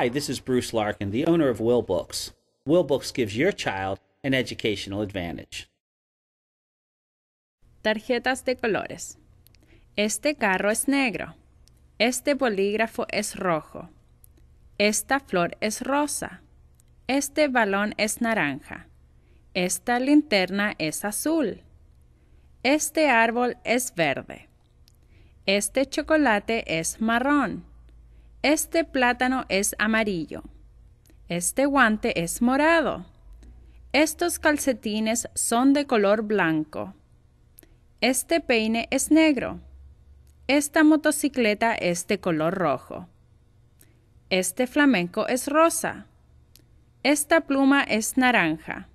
Hi, this is Bruce Larkin, the owner of Will Books. Will Books gives your child an educational advantage. Tarjetas de colores. Este carro es negro. Este bolígrafo es rojo. Esta flor es rosa. Este balón es naranja. Esta linterna es azul. Este árbol es verde. Este chocolate es marrón. Este plátano es amarillo. Este guante es morado. Estos calcetines son de color blanco. Este peine es negro. Esta motocicleta es de color rojo. Este flamenco es rosa. Esta pluma es naranja.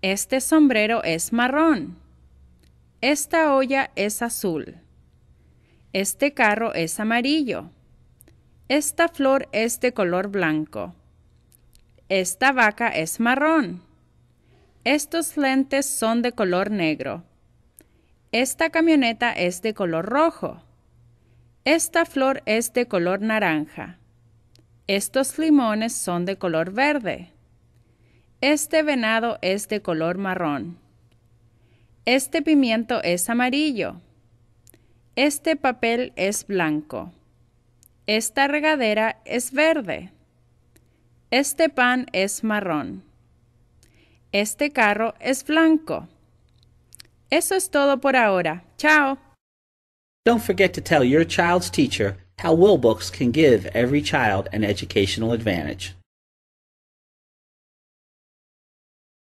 Este sombrero es marrón. Esta olla es azul. Este carro es amarillo. Esta flor es de color blanco. Esta vaca es marrón. Estos lentes son de color negro. Esta camioneta es de color rojo. Esta flor es de color naranja. Estos limones son de color verde. Este venado es de color marrón. Este pimiento es amarillo. Este papel es blanco. Esta regadera es verde. Este pan es marrón. Este carro es blanco. Eso es todo por ahora. Chao. Don't forget to tell your child's teacher how Will Books can give every child an educational advantage.